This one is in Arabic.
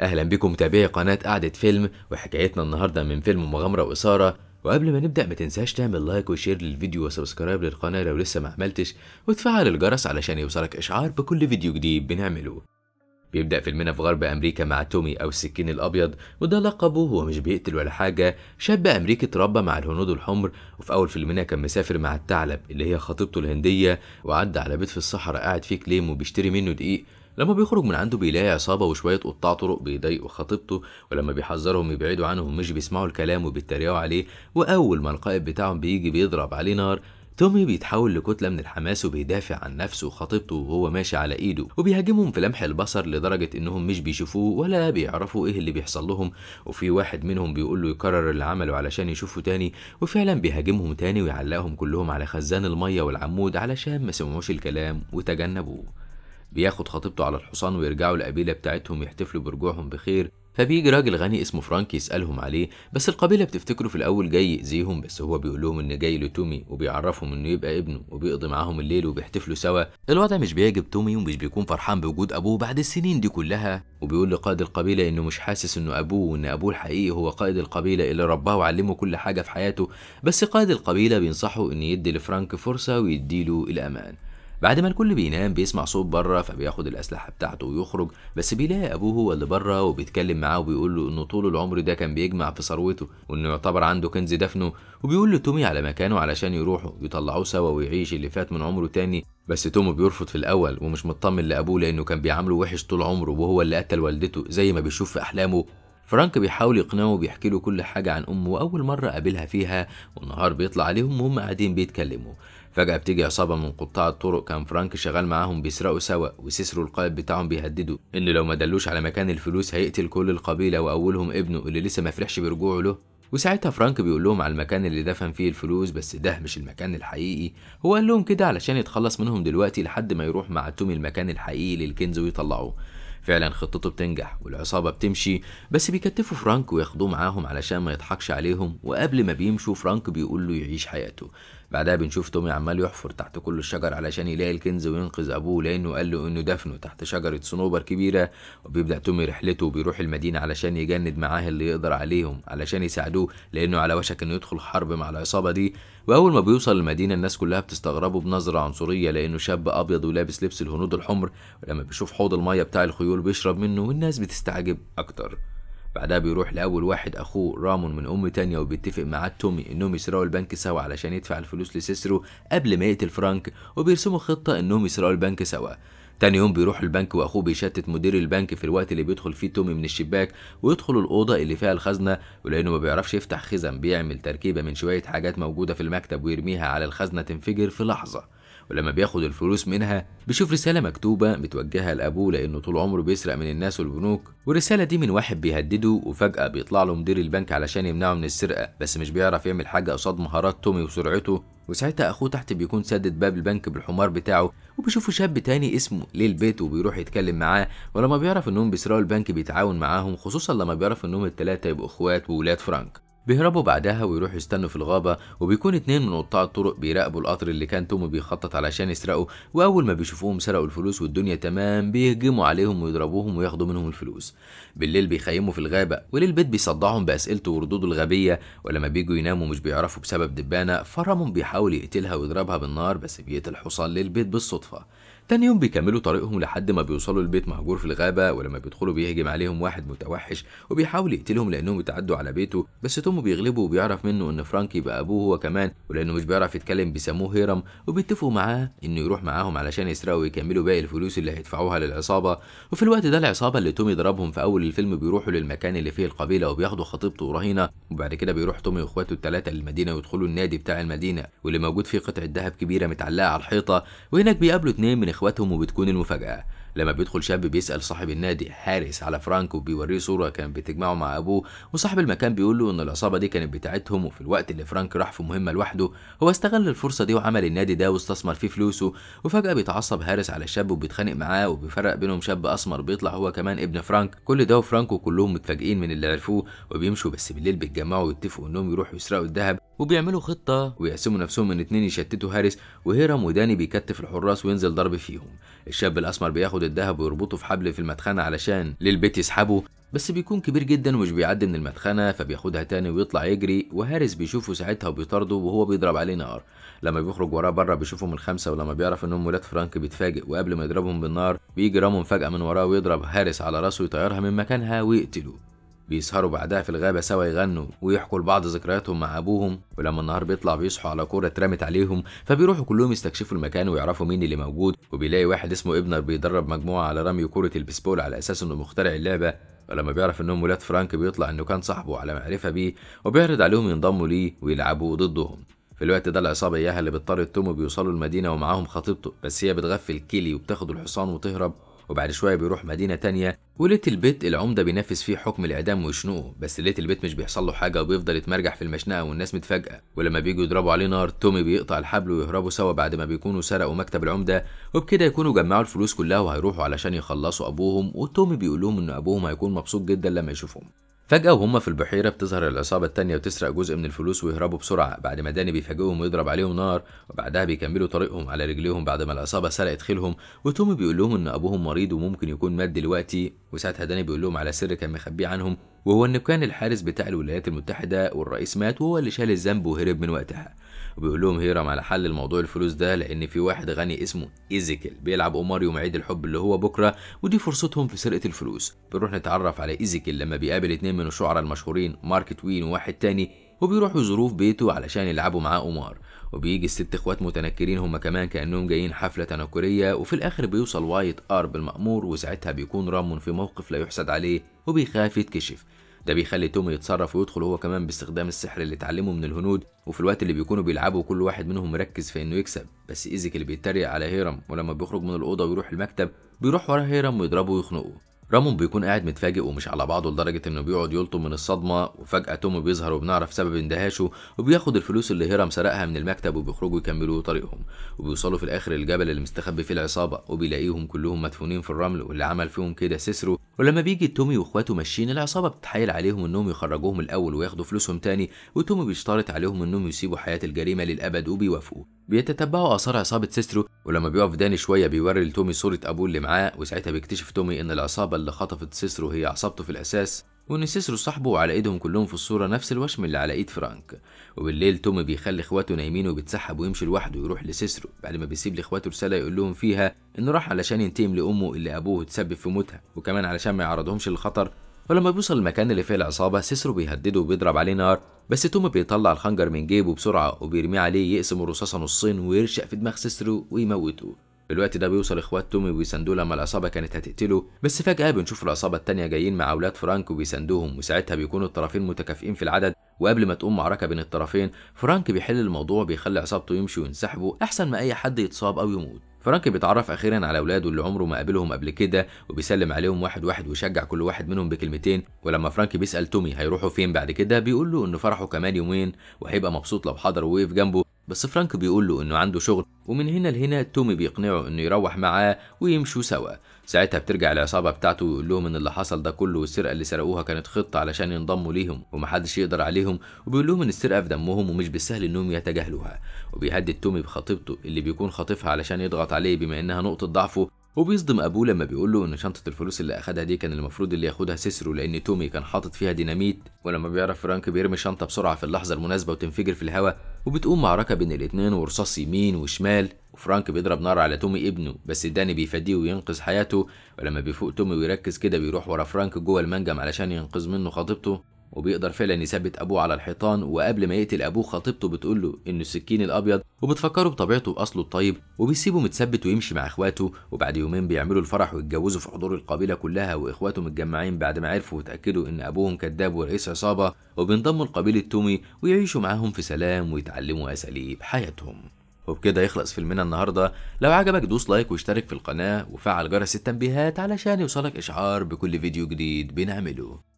اهلا بكم متابعي قناه قعده فيلم وحكايتنا النهارده من فيلم مغامره واثاره وقبل ما نبدا ما تنساش تعمل لايك وشير للفيديو وسبسكرايب للقناه لو لسه ما عملتش وتفعل الجرس علشان يوصلك اشعار بكل فيديو جديد بنعمله بيبدأ فيلمنا في غرب أمريكا مع تومي أو السكين الأبيض وده لقبه هو مش بيقتل ولا حاجة شاب أمريكي اتربى مع الهنود الحمر وفي أول فيلمنا كان مسافر مع الثعلب اللي هي خطيبته الهندية وعدى على بيت في الصحراء قاعد فيه كليم وبيشتري منه دقيق لما بيخرج من عنده بيلاقي عصابة وشوية قطاع طرق بيضايقوا خطيبته ولما بيحذرهم يبعدوا عنهم مش بيسمعوا الكلام وبيتريقوا عليه وأول ما القائد بتاعهم بيجي بيضرب عليه نار تومي بيتحول لكتلة من الحماس وبيدافع عن نفسه وخطيبته وهو ماشي على ايده وبيهاجمهم في لمح البصر لدرجة انهم مش بيشوفوه ولا بيعرفوا ايه اللي بيحصل لهم وفي واحد منهم بيقول له يكرر اللي عمله علشان يشوفه تاني وفعلا بيهاجمهم تاني ويعلقهم كلهم على خزان المية والعمود علشان ما سمعوش الكلام وتجنبوه بياخد خطيبته على الحصان ويرجعوا القبيلة بتاعتهم يحتفلوا برجوعهم بخير فبيجي راجل غني اسمه فرانك يسألهم عليه بس القبيلة بتفتكره في الأول جاي يأذيهم بس هو بيقول لهم إن جاي لتومي وبيعرفهم إنه يبقى ابنه وبيقضي معاهم الليل وبيحتفلوا سوا الوضع مش بيعجب تومي ومش بيكون فرحان بوجود أبوه بعد السنين دي كلها وبيقول لقائد القبيلة إنه مش حاسس إنه أبوه وإن أبوه الحقيقي هو قائد القبيلة اللي رباه وعلمه كل حاجة في حياته بس قائد القبيلة بينصحه إن يدي لفرانك فرصة ويديله الأمان بعد ما الكل بينام بيسمع صوت بره فبياخد الأسلحة بتاعته ويخرج بس بيلاقي أبوه هو اللي بره وبيتكلم معاه وبيقول له إنه طول العمر ده كان بيجمع في ثروته وإنه يعتبر عنده كنز دفنه وبيقول لتومي على مكانه علشان يروحوا يطلعوه سوا ويعيش اللي فات من عمره تاني بس تومي بيرفض في الأول ومش مطمن لأبوه لأنه كان بيعامله وحش طول عمره وهو اللي قتل والدته زي ما بيشوف في أحلامه فرانك بيحاول يقنعه وبيحكي له كل حاجة عن أمه وأول مرة قابلها فيها والنهار بيطلع عليهم وهم قاعدين بيتكلموا فجأة بتيجي عصابة من قطاع الطرق كان فرانك شغال معاهم بيسرقوا سوا وسيسرو القائد بتاعهم بيهدده إن لو ما دلوش على مكان الفلوس هيقتل كل القبيلة وأولهم ابنه اللي لسه ما فرحش برجوعه له وساعتها فرانك بيقول لهم على المكان اللي دفن فيه الفلوس بس ده مش المكان الحقيقي هو قال لهم كده علشان يتخلص منهم دلوقتي لحد ما يروح مع تومي المكان الحقيقي للكنز ويطلعوه فعلا خطته بتنجح والعصابة بتمشي بس بيكتفوا فرانك وياخدوه معاهم علشان ما يضحكش عليهم وقبل ما بيمشوا فرانك بيقول له يعيش حياته بعدها بنشوف تومي عمال يحفر تحت كل الشجر علشان يلاقي الكنز وينقذ أبوه لأنه قال له إنه دفنه تحت شجرة صنوبر كبيرة وبيبدأ تومي رحلته وبيروح المدينة علشان يجند معاه اللي يقدر عليهم علشان يساعدوه لأنه على وشك إنه يدخل حرب مع العصابة دي وأول ما بيوصل المدينة الناس كلها بتستغربه بنظرة عنصرية لأنه شاب أبيض ولابس لبس الهنود الحمر ولما بيشوف حوض المية بتاع الخيول بيشرب منه والناس بتستعجب أكتر بعدها بيروح لأول واحد أخوه رامون من أم تانية وبيتفق معاه تومي إنهم يسرقوا البنك سوا علشان يدفع الفلوس لسيسرو قبل ما يقتل فرانك وبيرسموا خطة إنهم يسرقوا البنك سوا تاني يوم بيروح البنك واخوه بيشتت مدير البنك في الوقت اللي بيدخل فيه تومي من الشباك ويدخل الاوضه اللي فيها الخزنه ولانه ما بيعرفش يفتح خزن بيعمل تركيبه من شويه حاجات موجوده في المكتب ويرميها على الخزنه تنفجر في لحظه ولما بياخد الفلوس منها بيشوف رسالة مكتوبة متوجهة لأبوه لأنه طول عمره بيسرق من الناس والبنوك والرسالة دي من واحد بيهدده وفجأة بيطلع له مدير البنك علشان يمنعه من السرقة بس مش بيعرف يعمل حاجة قصاد مهارات تومي وسرعته وساعتها أخوه تحت بيكون سدد باب البنك بالحمار بتاعه وبيشوفوا شاب تاني اسمه ليل بيت وبيروح يتكلم معاه ولما بيعرف إنهم بيسرقوا البنك بيتعاون معاهم خصوصا لما بيعرف إنهم التلاتة يبقوا إخوات وولاد فرانك بيهربوا بعدها ويروحوا يستنوا في الغابة وبيكون اتنين من قطاع الطرق بيراقبوا القطر اللي كان تومي بيخطط علشان يسرقه وأول ما بيشوفوهم سرقوا الفلوس والدنيا تمام بيهجموا عليهم ويضربوهم وياخدوا منهم الفلوس بالليل بيخيموا في الغابة وللبيت بيصدعهم بأسئلته وردوده الغبية ولما بيجوا يناموا مش بيعرفوا بسبب دبانة فرمون بيحاول يقتلها ويضربها بالنار بس بيقتل حصان للبيت بالصدفة تاني يوم بيكملوا طريقهم لحد ما بيوصلوا لبيت مهجور في الغابه ولما بيدخلوا بيهجم عليهم واحد متوحش وبيحاول يقتلهم لانهم اتعدوا على بيته بس توم بيغلبه وبيعرف منه ان فرانكي بقى ابوه هو كمان ولانه مش بيعرف يتكلم بيسموه هيرم وبيتفقوا معاه انه يروح معاهم علشان يسرقوا ويكملوا باقي الفلوس اللي هيدفعوها للعصابه وفي الوقت ده العصابه اللي تومي ضربهم في اول الفيلم بيروحوا للمكان اللي فيه القبيله وبياخدوا خطيبته ورهينه وبعد كده بيروح تومي واخواته الثلاثه للمدينه ويدخلوا النادي بتاع المدينه واللي موجود فيه قطعه ذهب كبيره متعلقه على الحيطه وهناك بيقابلوا اثنين من اخواتهم وبتكون المفاجاه لما بيدخل شاب بيسال صاحب النادي حارس على فرانك وبيوريه صوره كان بتجمعه مع ابوه وصاحب المكان بيقول له ان العصابه دي كانت بتاعتهم وفي الوقت اللي فرانك راح في مهمه لوحده هو استغل الفرصه دي وعمل النادي ده واستثمر فيه فلوسه وفجاه بيتعصب هارس على الشاب وبيتخانق معاه وبيفرق بينهم شاب اسمر بيطلع هو كمان ابن فرانك كل ده وفرانكو كلهم متفاجئين من اللي عرفوه وبيمشوا بس بالليل بيتجمعوا ويتفقوا انهم يروحوا يسرقوا الذهب وبيعملوا خطة ويقسموا نفسهم ان اتنين يشتتوا هارس وهيرم وداني بيكتف الحراس وينزل ضرب فيهم الشاب الاسمر بياخد الذهب ويربطه في حبل في المدخنة علشان للبيت يسحبه بس بيكون كبير جدا ومش بيعدي من المدخنة فبياخدها تاني ويطلع يجري وهارس بيشوفه ساعتها وبيطارده وهو بيضرب عليه نار لما بيخرج وراه بره بيشوفهم الخمسة ولما بيعرف انهم ولاد فرانك بيتفاجئ وقبل ما يضربهم بالنار بيجي رامون فجأة من وراه ويضرب هارس على راسه ويطيرها من مكانها ويقتله بيسهروا بعدها في الغابة سوا يغنوا ويحكوا لبعض ذكرياتهم مع أبوهم ولما النهار بيطلع بيصحوا على كورة اترمت عليهم فبيروحوا كلهم يستكشفوا المكان ويعرفوا مين اللي موجود وبيلاقي واحد اسمه ابنر بيدرب مجموعة على رمي كورة البيسبول على أساس إنه مخترع اللعبة ولما بيعرف إنهم ولاد فرانك بيطلع إنه كان صاحبه على معرفة بيه وبيعرض عليهم ينضموا ليه ويلعبوا ضدهم في الوقت ده العصابة إياها اللي بتطارد توم بيوصلوا المدينة ومعاهم خطيبته بس هي بتغفل كيلي وبتاخد الحصان وتهرب وبعد شوية بيروح مدينة تانية وليتل بيت العمدة بينفذ فيه حكم الإعدام ويشنقه بس ليتل بيت مش بيحصل له حاجة وبيفضل يتمرجح في المشنقة والناس متفاجئة ولما بيجوا يضربوا عليه نار تومي بيقطع الحبل ويهربوا سوا بعد ما بيكونوا سرقوا مكتب العمدة وبكده يكونوا جمعوا الفلوس كلها وهيروحوا علشان يخلصوا أبوهم وتومي بيقول لهم إن أبوهم هيكون مبسوط جدا لما يشوفهم فجأة وهم في البحيرة بتظهر العصابة التانية وتسرق جزء من الفلوس ويهربوا بسرعة بعد ما داني بيفاجئهم ويضرب عليهم نار وبعدها بيكملوا طريقهم على رجليهم بعد ما العصابة سرقت خيلهم وتومي بيقول لهم إن أبوهم مريض وممكن يكون مات دلوقتي وساعتها داني بيقول لهم على سر كان مخبيه عنهم وهو إنه كان الحارس بتاع الولايات المتحدة والرئيس مات وهو اللي شال الذنب وهرب من وقتها وبيقول لهم هيرم على حل الموضوع الفلوس ده لان في واحد غني اسمه ايزيكل بيلعب قمار يوم عيد الحب اللي هو بكره ودي فرصتهم في سرقه الفلوس بنروح نتعرف على ايزيكل لما بيقابل اتنين من الشعراء المشهورين مارك توين وواحد تاني وبيروحوا ظروف بيته علشان يلعبوا معاه قمار وبيجي الست اخوات متنكرين هما كمان كانهم جايين حفله تنكريه وفي الاخر بيوصل وايت ارب المامور وساعتها بيكون رامون في موقف لا يحسد عليه وبيخاف يتكشف ده بيخلي توم يتصرف ويدخل هو كمان باستخدام السحر اللي اتعلمه من الهنود وفي الوقت اللي بيكونوا بيلعبوا كل واحد منهم مركز في انه يكسب بس ايزيك اللي بيتريق على هيرم ولما بيخرج من الاوضه ويروح المكتب بيروح ورا هيرم ويضربه ويخنقه رامون بيكون قاعد متفاجئ ومش على بعضه لدرجة انه بيقعد يلطم من الصدمة وفجأة توم بيظهر وبنعرف سبب اندهاشه وبياخد الفلوس اللي هيرم سرقها من المكتب وبيخرجوا يكملوا طريقهم وبيوصلوا في الاخر الجبل اللي مستخبي فيه العصابة وبيلاقيهم كلهم مدفونين في الرمل واللي عمل فيهم كده سيسرو ولما بيجي تومي واخواته ماشيين العصابة بتتحايل عليهم انهم يخرجوهم الاول وياخدوا فلوسهم تاني وتومي بيشترط عليهم انهم يسيبوا حياة الجريمة للابد وبيوافقوا بيتتبعوا آثار عصابة سيسترو ولما بيقف داني شوية بيوري لتومي صورة أبوه اللي معاه وساعتها بيكتشف تومي إن العصابة اللي خطفت سيسترو هي عصابته في الأساس وإن سيسرو صاحبه وعلى إيدهم كلهم في الصورة نفس الوشم اللي على إيد فرانك وبالليل تومي بيخلي إخواته نايمين وبيتسحب ويمشي لوحده ويروح لسيسرو بعد ما بيسيب لإخواته رسالة يقول لهم فيها إنه راح علشان ينتقم لأمه اللي أبوه اتسبب في موتها وكمان علشان ما يعرضهمش للخطر فلما بيوصل المكان اللي فيه العصابة سيسرو بيهدده وبيضرب عليه نار بس توم بيطلع الخنجر من جيبه بسرعة وبيرميه عليه يقسم الرصاصة نصين ويرشق في دماغ سيسرو ويموته في الوقت ده بيوصل اخوات تومي وبيساندوه لما العصابه كانت هتقتله بس فجاه بنشوف العصابه التانيه جايين مع اولاد فرانك وبيساندوهم وساعتها بيكونوا الطرفين متكافئين في العدد وقبل ما تقوم معركه بين الطرفين فرانك بيحل الموضوع بيخلي عصابته يمشي وينسحبوا احسن ما اي حد يتصاب او يموت فرانك بيتعرف اخيرا على اولاده اللي عمره ما قابلهم قبل كده وبيسلم عليهم واحد واحد ويشجع كل واحد منهم بكلمتين ولما فرانك بيسال تومي هيروحوا فين بعد كده بيقول له ان فرحه كمان يومين وهيبقى مبسوط لو حضر ووقف جنبه بس فرانك بيقول له انه عنده شغل ومن هنا لهنا تومي بيقنعه انه يروح معاه ويمشوا سوا ساعتها بترجع العصابه بتاعته ويقول لهم ان اللي حصل ده كله والسرقه اللي سرقوها كانت خطه علشان ينضموا ليهم ومحدش يقدر عليهم وبيقول لهم ان السرقه في دمهم ومش بالسهل انهم يتجاهلوها وبيهدد تومي بخطيبته اللي بيكون خاطفها علشان يضغط عليه بما انها نقطه ضعفه وبيصدم ابوه لما بيقول له ان شنطه الفلوس اللي اخدها دي كان المفروض اللي ياخدها سيسرو لان تومي كان حاطط فيها ديناميت ولما بيعرف فرانك بيرمي الشنطه بسرعه في اللحظه المناسبه وتنفجر في الهواء وبتقوم معركه بين الاتنين ورصاص يمين وشمال وفرانك بيضرب نار على تومي ابنه بس داني بيفديه وينقذ حياته ولما بيفوق تومي ويركز كده بيروح ورا فرانك جوه المنجم علشان ينقذ منه خطيبته وبيقدر فعلا يثبت ابوه على الحيطان وقبل ما يقتل ابوه خطيبته بتقول له انه السكين الابيض وبتفكره بطبيعته واصله الطيب وبيسيبه متثبت ويمشي مع اخواته وبعد يومين بيعملوا الفرح ويتجوزوا في حضور القبيله كلها واخواته متجمعين بعد ما عرفوا وتاكدوا ان ابوهم كذاب ورئيس عصابه وبينضموا لقبيله تومي ويعيشوا معاهم في سلام ويتعلموا اساليب حياتهم وبكده يخلص فيلمنا النهارده لو عجبك دوس لايك واشترك في القناه وفعل جرس التنبيهات علشان يوصلك اشعار بكل فيديو جديد بنعمله